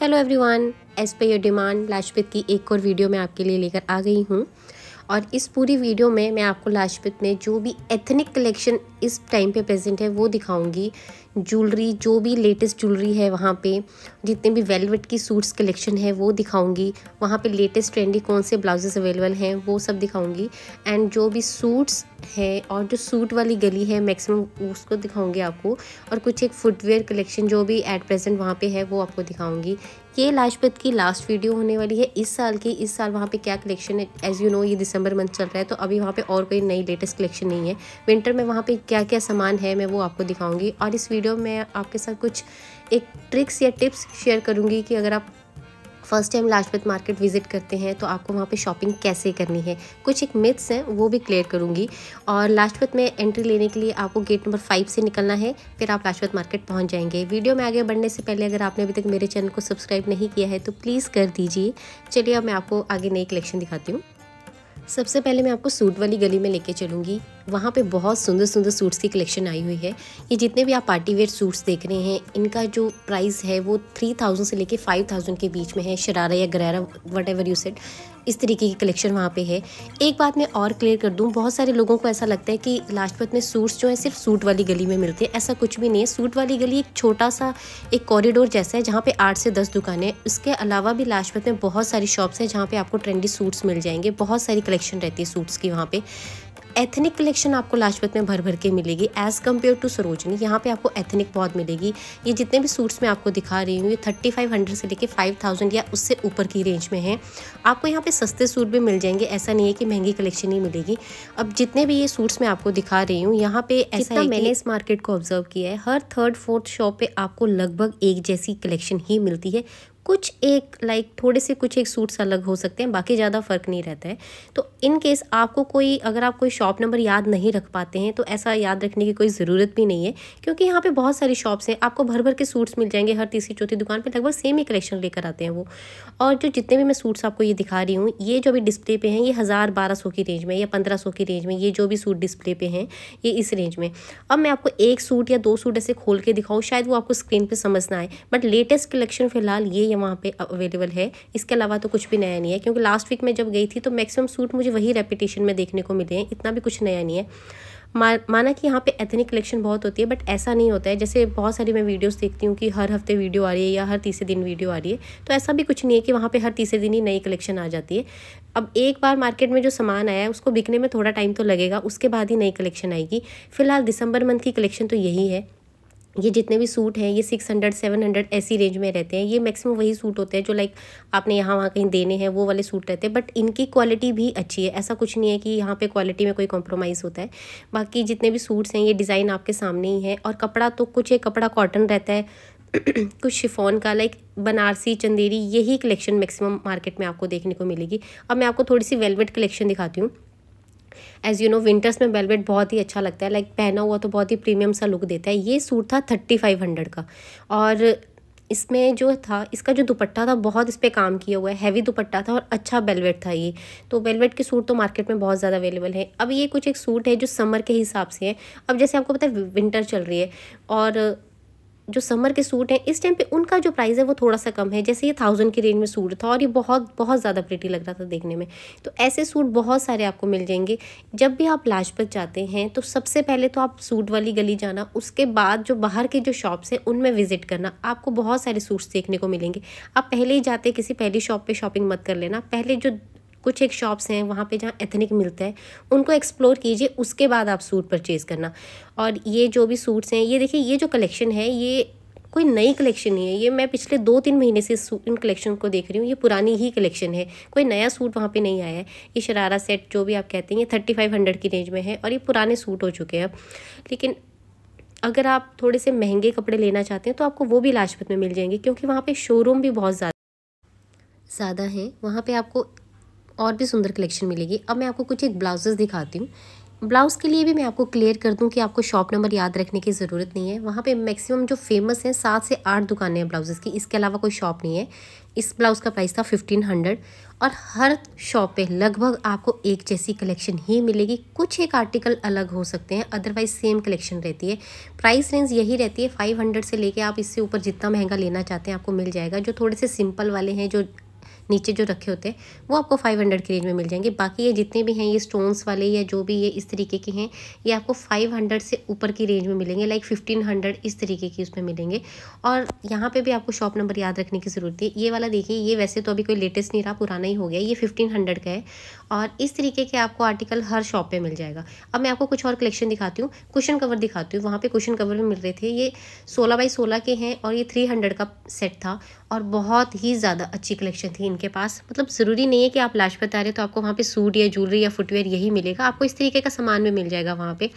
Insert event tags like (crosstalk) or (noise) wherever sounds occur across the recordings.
hello everyone as per your demand Lajpat की एक और वीडियो मैं आपके लिए लेकर आ गई हूँ और इस पूरी वीडियो में मैं आपको लाजपित में जो भी एथनिक कलेक्शन इस टाइम पे प्रेजेंट है वो दिखाऊंगी ज्वेलरी जो भी लेटेस्ट ज्वेलरी है वहाँ पे जितने भी वेलवेट की सूट्स कलेक्शन है वो दिखाऊंगी वहाँ पे लेटेस्ट ट्रेंडी कौन से ब्लाउजेस अवेलेबल हैं वो सब दिखाऊंगी एंड जो भी सूट्स है और जो सूट वाली गली है मैक्सिमम उसको दिखाऊंगी आपको और कुछ एक फुटवेयर कलेक्शन जो भी एट प्रेजेंट वहाँ पे है वो आपको दिखाऊंगी ये लाजपत की लास्ट वीडियो होने वाली है इस साल की इस साल वहाँ पे क्या कलेक्शन है एज़ यू नो ये दिसंबर मंथ चल रहा है तो अभी वहाँ पे और कोई नई लेटेस्ट कलेक्शन नहीं है विंटर में वहाँ पे क्या क्या क्या सामान है मैं वो आपको दिखाऊंगी और इस वीडियो में आपके साथ कुछ एक ट्रिक्स या टिप्स शेयर करूँगी कि अगर आप first time Lajpat market visit करते हैं तो आपको वहाँ पे शॉपिंग कैसे करनी है कुछ एक मिथ्स हैं वो भी क्लियर करूँगी और लाजपत में एंट्री लेने के लिए आपको गेट नंबर फाइव से निकलना है फिर आप लाजपत मार्केट पहुँच जाएंगे वीडियो में आगे बढ़ने से पहले अगर आपने अभी तक मेरे चैनल को सब्सक्राइब नहीं किया है तो प्लीज़ कर दीजिए चलिए अब मैं आपको आगे नई कलेक्शन दिखाती हूँ सबसे पहले मैं आपको सूट वाली गली में लेके चलूँगी वहाँ पे बहुत सुंदर सुंदर सूट्स की कलेक्शन आई हुई है ये जितने भी आप पार्टी वेयर सूट्स देख रहे हैं इनका जो प्राइस है वो थ्री थाउजेंड से लेके फाइव थाउजेंड के बीच में है शरारा या गरारा वट एवर यू सेट इस तरीके की कलेक्शन वहाँ पे है एक बात मैं और क्लियर कर दूँ बहुत सारे लोगों को ऐसा लगता है कि लाजपत में सूट्स जो हैं सिर्फ सूट वाली गली में मिलते हैं ऐसा कुछ भी नहीं है सूट वाली गली एक छोटा सा एक कॉरिडोर जैसा है जहाँ पे आठ से दस दुकानें हैं उसके अलावा भी लाजपत में बहुत सारी शॉप्स हैं जहाँ पर आपको ट्रेंडी सूट्स मिल जाएंगे बहुत सारी कलेक्शन रहती है सूट्स की वहाँ पर एथनिक कलेक्शन आपको लाजपत में भर भर के मिलेगी एज़ कम्पेयर टू सरोजनी यहाँ पे आपको एथनिक बहुत मिलेगी ये जितने भी सूट्स मैं आपको दिखा रही हूँ ये थर्टी फाइव हंड्रेड से लेके फाइव थाउजेंड या उससे ऊपर की रेंज में है आपको यहाँ पे सस्ते सूट भी मिल जाएंगे ऐसा नहीं है कि महंगी कलेक्शन ही मिलेगी अब जितने भी ये सूट्स मैं आपको दिखा रही हूँ यहाँ पे ऐसा मैंने इस मार्केट को ऑब्जर्व किया है हर थर्ड फोर्थ शॉप पे आपको लगभग एक जैसी कलेक्शन ही मिलती है कुछ एक लाइक थोड़े से कुछ एक सूट्स अलग हो सकते हैं बाकी ज़्यादा फ़र्क नहीं रहता है तो इन केस आपको कोई अगर आप कोई शॉप नंबर याद नहीं रख पाते हैं तो ऐसा याद रखने की कोई ज़रूरत भी नहीं है क्योंकि यहाँ पे बहुत सारी शॉप्स हैं आपको भर भर के सूट्स मिल जाएंगे हर तीसरी चौथी दुकान पर लगभग सेम ही कलेक्शन लेकर आते हैं वो और जो जितने भी मैं सूट्स आपको ये दिखा रही हूँ ये जो अभी डिस्प्ले पे हैं ये हज़ार बारह सौ की रेंज में या पंद्रह सौ की रेंज में ये जो भी सूट डिस्प्ले पे हैं ये इस रेंज में अब मैं आपको एक सूट या दो सूट ऐसे खोल के दिखाऊँ शायद वो आपको स्क्रीन पर समझ ना आए बट लेटेस्ट कलेक्शन फ़िलहाल ये है वहाँ पे अवेलेबल है इसके अलावा तो कुछ भी नया नहीं है क्योंकि लास्ट वीक में जब गई थी तो मैक्सिमम सूट मुझे वही रेपिटेशन में देखने को मिले हैं इतना भी कुछ नया नहीं है मा, माना कि यहाँ पे एथनिक कलेक्शन बहुत होती है बट ऐसा नहीं होता है जैसे बहुत सारी मैं वीडियोस देखती हूँ कि हर हफ्ते वीडियो आ रही है या हर तीसरे दिन वीडियो आ रही है तो ऐसा भी कुछ नहीं है कि वहाँ पे हर तीसरे दिन ही नई कलेक्शन आ जाती है अब एक बार मार्केट में जो सामान आया है उसको बिकने में थोड़ा टाइम तो लगेगा उसके बाद ही नई कलेक्शन आएगी फिलहाल दिसंबर मंथ की कलेक्शन तो यही है ये जितने भी सूट हैं ये सिक्स हंड्रेड सेवन हंड्रेड ऐसी रेंज में रहते हैं ये मैक्सिमम वही सूट होते हैं जो लाइक आपने यहाँ वहाँ कहीं देने हैं वो वाले सूट रहते हैं बट इनकी क्वालिटी भी अच्छी है ऐसा कुछ नहीं है कि यहाँ पे क्वालिटी में कोई कॉम्प्रोमाइज़ होता है बाकी जितने भी सूट्स हैं ये डिज़ाइन आपके सामने ही है और कपड़ा तो कुछ एक कपड़ा कॉटन रहता है (clears throat) कुछ शिफोन का लाइक बनारसी चंदेरी यही कलेक्शन मैक्सिमम मार्केट में आपको देखने को मिलेगी अब मैं आपको थोड़ी सी वेलवेट कलेक्शन दिखाती हूँ एज़ यू नो विंटर्स में वेलवेट बहुत ही अच्छा लगता है लाइक पहना हुआ तो बहुत ही प्रीमियम सा लुक देता है ये सूट था थर्टी फाइव हंड्रेड का और इसमें जो था इसका जो दुपट्टा था बहुत इस पर काम किया हुआ है हैवी दुपट्टा था और अच्छा बेलवेट था ये तो बेलवेट के सूट तो मार्केट में बहुत ज़्यादा अवेलेबल है अब ये कुछ एक सूट है जो समर के हिसाब से है अब जैसे आपको पता है विंटर चल रही है और जो समर के सूट हैं इस टाइम पे उनका जो प्राइस है वो थोड़ा सा कम है जैसे ये थाउजेंड की रेंज में सूट था और ये बहुत बहुत ज़्यादा प्रिटी लग रहा था देखने में तो ऐसे सूट बहुत सारे आपको मिल जाएंगे जब भी आप लाजपत जाते हैं तो सबसे पहले तो आप सूट वाली गली जाना उसके बाद जो बाहर के जो शॉप्स हैं उनमें विज़िट करना आपको बहुत सारे सूट्स देखने को मिलेंगे आप पहले ही जाते किसी पहली शॉप पर शॉपिंग मत कर लेना पहले जो कुछ एक शॉप्स हैं वहाँ पे जहाँ एथनिक मिलता है उनको एक्सप्लोर कीजिए उसके बाद आप सूट परचेज़ करना और ये जो भी सूट्स हैं ये देखिए ये जो कलेक्शन है ये कोई नई कलेक्शन नहीं है ये मैं पिछले दो तीन महीने से इन कलेक्शन को देख रही हूँ ये पुरानी ही कलेक्शन है कोई नया सूट वहाँ पे नहीं आया है ये शरारा सेट जो भी आप कहते हैं ये थर्टी फाइव हंड्रेड की रेंज में है और ये पुराने सूट हो चुके हैं लेकिन अगर आप थोड़े से महंगे कपड़े लेना चाहते हैं तो आपको वो भी लाजपत में मिल जाएंगे क्योंकि वहाँ पर शोरूम भी बहुत ज़्यादा ज़्यादा हैं वहाँ पर आपको और भी सुंदर कलेक्शन मिलेगी अब मैं आपको कुछ एक ब्लाउजेज़ दिखाती हूँ ब्लाउज़ के लिए भी मैं आपको क्लियर कर दूं कि आपको शॉप नंबर याद रखने की ज़रूरत नहीं है वहाँ पे मैक्सिमम जो फेमस हैं सात से आठ दुकानें हैं ब्लाउज़ेज़ की इसके अलावा कोई शॉप नहीं है इस ब्लाउज़ का प्राइस था फिफ्टीन हंड्रेड और हर शॉप पे लगभग आपको एक जैसी कलेक्शन ही मिलेगी कुछ एक आर्टिकल अलग हो सकते हैं अदरवाइज सेम कलेक्शन रहती है प्राइस रेंज यही रहती है फाइव हंड्रेड से लेके आप इससे ऊपर जितना महंगा लेना चाहते हैं आपको मिल जाएगा जो थोड़े से सिंपल वाले हैं जो नीचे जो रखे होते हैं वो आपको फाइव हंड्रेड की रेंज में मिल जाएंगे बाकी ये जितने भी हैं ये स्टोन्स वाले या जो भी ये इस तरीके के हैं ये आपको फाइव हंड्रेड से ऊपर की रेंज में मिलेंगे लाइक फिफ्टीन हंड्रेड इस तरीके की उसमें मिलेंगे और यहाँ पर भी आपको शॉप नंबर याद रखने की ज़रूरत है ये वाला देखिए ये वैसे तो अभी कोई लेटेस्ट नहीं रहा पुराना ही हो गया ये फिफ्टीन हंड्रेड का है और इस तरीके के आपको आर्टिकल हर शॉप पे मिल जाएगा अब मैं आपको कुछ और कलेक्शन दिखाती हूँ कुशन कवर दिखाती हूँ वहाँ पे कुशन कवर भी मिल रहे थे ये सोलह बाई सोलह के हैं और ये थ्री हंड्रेड का सेट था और बहुत ही ज़्यादा अच्छी कलेक्शन थी इनके पास मतलब ज़रूरी नहीं है कि आप लाजपत आ रहे तो आपको वहाँ पर सूट या ज्वेलरी या फुटवेयर यही मिलेगा आपको इस तरीके का सामान भी मिल जाएगा वहाँ पर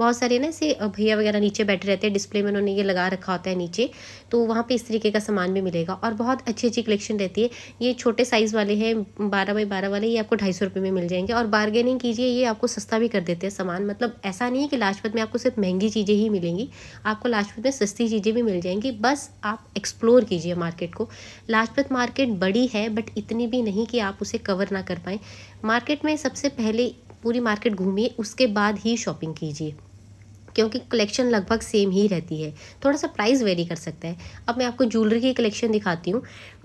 बहुत सारे ना ऐसे भैया वगैरह नीचे बैठे रहते हैं डिस्प्ले में उन्होंने ये लगा रखा होता है नीचे तो वहाँ पे इस तरीके का सामान भी मिलेगा और बहुत अच्छी अच्छी कलेक्शन रहती है ये छोटे साइज़ वाले हैं बारह बाई बारह वाले ये आपको ढाई सौ रुपये में मिल जाएंगे और बार्गेनिंग कीजिए ये आपको सस्ता भी कर देते हैं सामान मतलब ऐसा नहीं है कि लाजपत में आपको सिर्फ महंगी चीज़ें ही मिलेंगी आपको लाजपत में सस्ती चीज़ें भी मिल जाएंगी बस आप एक्सप्लोर कीजिए मार्केट को लाजपत मार्केट बड़ी है बट इतनी भी नहीं कि आप उसे कवर ना कर पाएँ मार्केट में सबसे पहले पूरी मार्केट घूमिए उसके बाद ही शॉपिंग कीजिए क्योंकि कलेक्शन लगभग सेम ही रहती है थोड़ा सा प्राइस वेरी कर सकता है अब मैं आपको ज्वेलरी की कलेक्शन दिखाती हूँ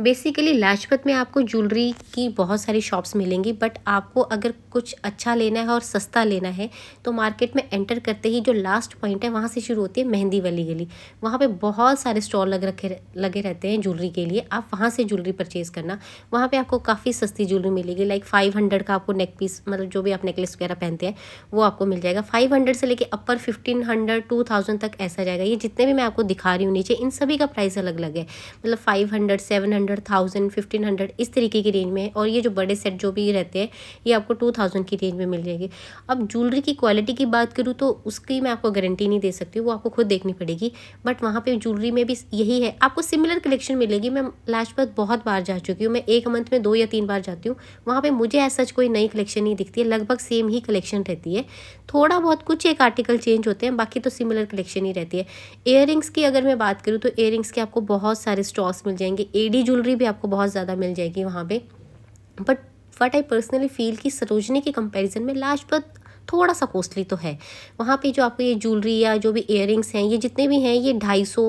बेसिकली लाजपत में आपको ज्वेलरी की बहुत सारी शॉप्स मिलेंगी बट आपको अगर कुछ अच्छा लेना है और सस्ता लेना है तो मार्केट में एंटर करते ही जो लास्ट पॉइंट है वहाँ से शुरू होती है मेहंदी वाली गली वहाँ पर बहुत सारे स्टॉल लग रखे लगे रहते हैं ज्वेलरी के लिए आप वहाँ से ज्वेलरी परचेज़ करना वहाँ पर आपको काफ़ी सस्ती ज्वेलरी मिलेगी लाइक फाइव हंड्रेड का आपको नेक पीस मतलब जो भी आप नेकलेस वगैरह पहनते हैं वो आपको मिल जाएगा फाइव हंड्रेड से लेके upper fifteen hundred two thousand तक ऐसा जाएगा ये जितने भी मैं आपको दिखा रही हूँ नीचे इन सभी का प्राइस अलग अलग है मतलब five hundred seven hundred thousand fifteen hundred इस तरीके की रेंज में है और ये जो बड़े सेट जो भी रहते हैं ये आपको टू थाउजेंड की रेंज में मिल जाएगी अब ज्वेलरी की क्वालिटी की बात करूँ तो उसकी मैं आपको गारंटी नहीं दे सकती वो आपको खुद देखनी पड़ेगी बट वहाँ पर ज्वेलरी में भी यही है आपको सिमिलर कलेक्शन मिलेगी मैं लास्ट पर बहुत बार जा चुकी हूँ मैं एक मंथ में दो या तीन बार जाती हूँ वहाँ पर मुझे ऐसा कोई नई कलेक्शन नहीं दिखती है लगभग सेम ही कलेक्शन रहती है थोड़ा बहुत कुछ एक आर्टिकल चेंज होते हैं सकते हैं बाकी तो सिमिलर कलेक्शन ही रहती है एयर की अगर मैं बात करूँ तो एयर के आपको बहुत सारे स्टॉक्स मिल जाएंगे एडी ज्वेलरी भी आपको बहुत ज़्यादा मिल जाएगी वहाँ पर but what I personally feel कि सरोजनी के कंपेरिजन में लाजपत थोड़ा सा कॉस्टली तो है वहाँ पे जो आपको ये ज्वेलरी या जो भी इयर हैं ये जितने भी हैं ये ढाई सौ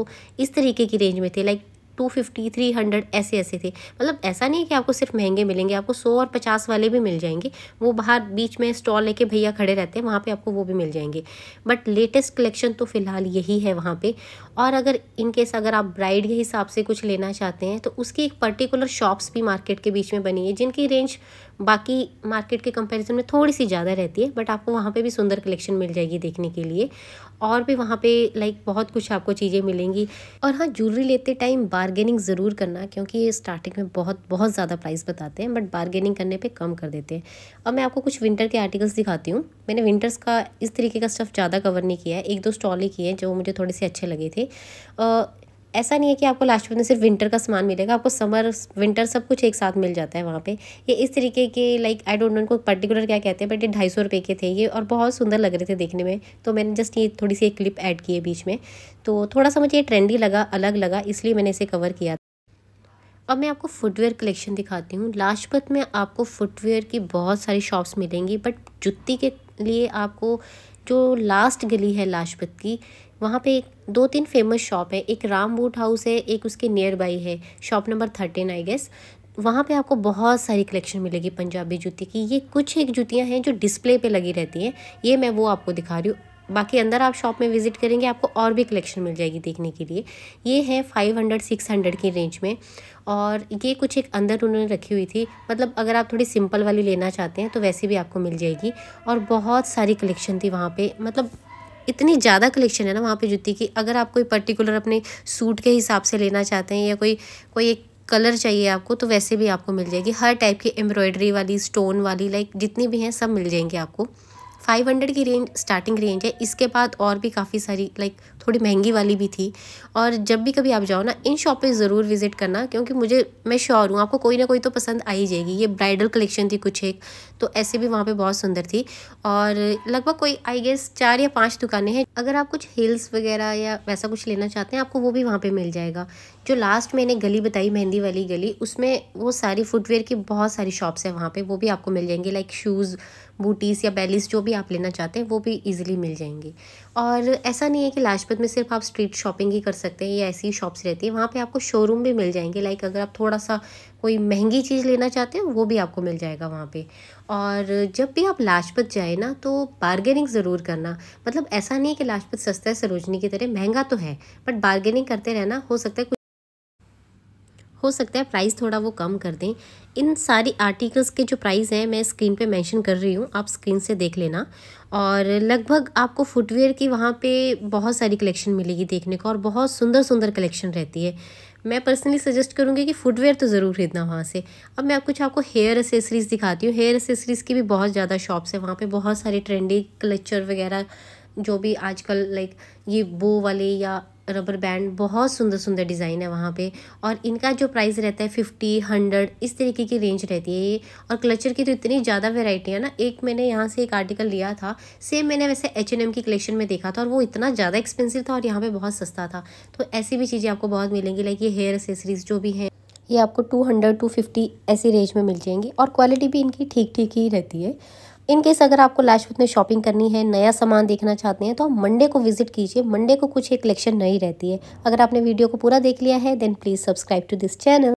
इस तरीके की रेंज में थे like two fifty three hundred ऐसे ऐसे थे मतलब ऐसा नहीं है कि आपको सिर्फ महंगे मिलेंगे आपको सौ और पचास वाले भी मिल जाएंगे वो बाहर बीच में स्टॉल लेके भैया खड़े रहते हैं वहाँ पे आपको वो भी मिल जाएंगे बट लेटेस्ट कलेक्शन तो फ़िलहाल यही है वहाँ पर और अगर इनकेस अगर आप ब्राइड के हिसाब से कुछ लेना चाहते हैं तो उसकी एक पर्टिकुलर शॉप्स भी मार्केट के बीच में बनी है जिनकी रेंज बाकी मार्केट के कंपैरिजन में थोड़ी सी ज़्यादा रहती है बट आपको वहाँ पे भी सुंदर कलेक्शन मिल जाएगी देखने के लिए और भी वहाँ पे लाइक बहुत कुछ आपको चीज़ें मिलेंगी और हाँ ज्वेलरी लेते टाइम बारगेनिंग ज़रूर करना क्योंकि ये स्टार्टिंग में बहुत बहुत ज़्यादा प्राइस बताते हैं बट बार्गेनिंग करने पर कम कर देते हैं अब मैं आपको कुछ विंटर के आर्टिकल्स दिखाती हूँ मैंने विंटर्स का इस तरीके का स्टफ़ ज़्यादा कवर नहीं किया है एक दो स्टॉल ही किए हैं जो मुझे थोड़े से अच्छे लगे थे ऐसा नहीं है कि आपको लास्ट में सिर्फ विंटर का सामान मिलेगा आपको समर विंटर सब कुछ एक साथ मिल जाता है वहाँ पे ये इस तरीके के लाइक आई डोंट नो इनको पर्टिकुलर क्या कहते हैं बट ये ढाई सौ रुपये के थे ये और बहुत सुंदर लग रहे थे देखने में तो मैंने जस्ट ये थोड़ी सी एक क्लिप ऐड की है बीच में तो थोड़ा सा मुझे ये ट्रेंडी लगा अलग लगा इसलिए मैंने इसे कवर किया अब मैं आपको फुटवेयर कलेक्शन दिखाती हूँ लाजपत में आपको फुटवेयर की बहुत सारी शॉप्स मिलेंगी बट जुत्ती के लिए आपको जो लास्ट गली है लाजपत की वहाँ पे दो तीन फेमस शॉप है एक राम बूट हाउस है एक उसके नियर बाई है shop number thirteen I guess वहाँ पे आपको बहुत सारी कलेक्शन मिलेगी पंजाबी जूती की ये कुछ एक जूतियाँ हैं जो डिस्प्ले पे लगी रहती हैं ये मैं वो आपको दिखा रही हूँ बाकी अंदर आप शॉप में विज़िट करेंगे आपको और भी कलेक्शन मिल जाएगी देखने के लिए ये है फाइव हंड्रेड सिक्स हंड्रेड की रेंज में और ये कुछ एक अंदर उन्होंने रखी हुई थी मतलब अगर आप थोड़ी सिंपल वाली लेना चाहते हैं तो वैसे भी आपको मिल जाएगी और बहुत सारी कलेक्शन थी वहाँ पे मतलब इतनी ज़्यादा कलेक्शन है ना वहाँ पे जूती की अगर आप कोई पर्टिकुलर अपने सूट के हिसाब से लेना चाहते हैं या कोई कोई एक कलर चाहिए आपको तो वैसे भी आपको मिल जाएगी हर टाइप की एम्ब्रॉयडरी वाली स्टोन वाली लाइक जितनी भी हैं सब मिल जाएंगी आपको फाइव हंड्रेड की रेंज स्टार्टिंग रेंज है इसके बाद और भी काफ़ी सारी लाइक थोड़ी महंगी वाली भी थी और जब भी कभी आप जाओ ना इन शॉप पे ज़रूर विज़िट करना क्योंकि मुझे मैं श्योर हूँ आपको कोई ना कोई तो पसंद आ ही जाएगी ये ब्राइडल कलेक्शन थी कुछ एक तो ऐसे भी वहाँ पर बहुत सुंदर थी और लगभग कोई आई गेस चार या पाँच दुकानें हैं अगर आप कुछ हिल्स वगैरह या वैसा कुछ लेना चाहते हैं आपको वो भी वहाँ पर मिल जाएगा जो लास्ट मैंने गली बताई मेहंदी वाली गली उसमें वो सारी फुटवेयर की बहुत सारी शॉप्स हैं वहाँ पे वो भी आपको मिल जाएंगे लाइक शूज़ बूटीज़ या बेलीस जो भी आप लेना चाहते हैं वो भी इजीली मिल जाएंगी और ऐसा नहीं है कि लाजपत में सिर्फ आप स्ट्रीट शॉपिंग ही कर सकते हैं या ऐसी शॉप्स रहती है वहाँ पर आपको शोरूम भी मिल जाएंगे लाइक अगर आप थोड़ा सा कोई महंगी चीज़ लेना चाहते हैं वो भी आपको मिल जाएगा वहाँ पर और जब भी आप लाजपत जाए ना तो बार्गेनिंग ज़रूर करना मतलब ऐसा नहीं है कि लाजपत सस्ता है सरोजनी की तरह महंगा तो है बट बार्गेनिंग करते रहना हो सकता है हो सकता है प्राइस थोड़ा वो कम कर दें इन सारी आर्टिकल्स के जो प्राइस हैं मैं स्क्रीन पे मेंशन कर रही हूँ आप स्क्रीन से देख लेना और लगभग आपको फुटवेयर की वहाँ पे बहुत सारी कलेक्शन मिलेगी देखने को और बहुत सुंदर सुंदर कलेक्शन रहती है मैं पर्सनली सजेस्ट करूँगी कि फुटवेयर तो ज़रूर खरीदना वहाँ से अब मैं कुछ आपको हेयर एसेसरीज़ दिखाती हूँ हेयर एसेसरीज़ की भी बहुत ज़्यादा शॉप्स है वहाँ पर बहुत सारे ट्रेंडी क्लचर वगैरह जो भी आजकल लाइक ये बो वाले या रबर बैंड बहुत सुंदर सुंदर डिज़ाइन है वहाँ पे और इनका जो प्राइस रहता है फिफ्टी हंड्रेड इस तरीके की रेंज रहती है ये और क्लचर की तो इतनी ज़्यादा वेराइटी है ना एक मैंने यहाँ से एक आर्टिकल लिया था सेम मैंने वैसे एच एन एम की कलेक्शन में देखा था और वो इतना ज़्यादा एक्सपेंसिव था और यहाँ पर बहुत सस्ता था तो ऐसी भी चीज़ें आपको बहुत मिलेंगी लाइक ये हेयर एसेसरीज़ जो भी हैं ये आपको टू हंड्रेड टू फिफ्टी ऐसी रेंज में मिल जाएंगी और क्वालिटी भी इनकी ठीक ठीक ही रहती है इन केस अगर आपको लाजपत में शॉपिंग करनी है नया सामान देखना चाहते हैं तो आप मंडे को विजिट कीजिए मंडे को कुछ एक कलेक्शन नहीं रहती है अगर आपने वीडियो को पूरा देख लिया है then please subscribe to this channel